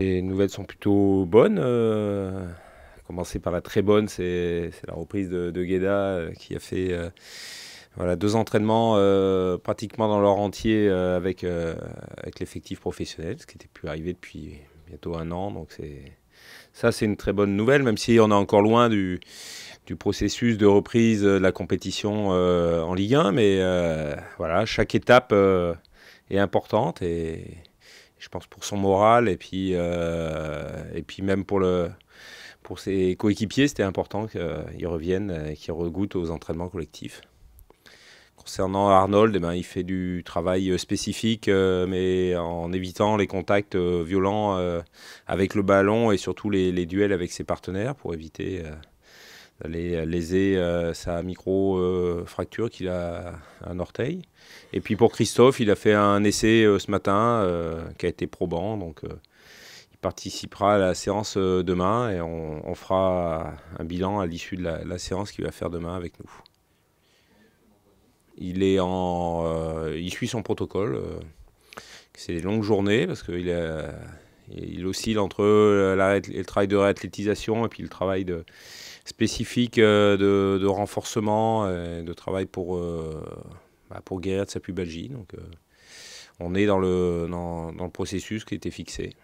Les nouvelles sont plutôt bonnes. Euh, commencer par la très bonne, c'est la reprise de, Guéda euh, qui a fait euh, voilà, deux entraînements pratiquement dans leur entier avec, l'effectif professionnel, ce qui n'était plus arrivé depuis bientôt un an. Donc ça, c'est une très bonne nouvelle, même si on est encore loin du, du processus de reprise de la compétition en Ligue 1. Mais voilà, chaque étape est importante et je pense pour son moral et puis, euh, et puis même pour, le, pour ses coéquipiers, c'était important qu'ils reviennent et qu'ils regoûtent aux entraînements collectifs. Concernant Arnold, eh ben, il fait du travail spécifique, euh, mais en évitant les contacts euh, violents avec le ballon et surtout les, les, duels avec ses partenaires pour éviter d'aller euh, léser euh, sa micro-fracture qu'il a un orteil. Et puis pour Christophe, il a fait un essai euh, ce matin qui a été probant. Donc il participera à la séance demain et on, fera un bilan à l'issue de la, séance qu'il va faire demain avec nous. Il, est en, il suit son protocole. C'est des longues journées parce qu'il il oscille entre le travail de réathlétisation et puis le travail de spécifique euh, de, renforcement et de travail pour, euh, bah, pour guérir de sa pubalgie. Donc, euh, on est dans le, dans, dans le processus qui était fixé.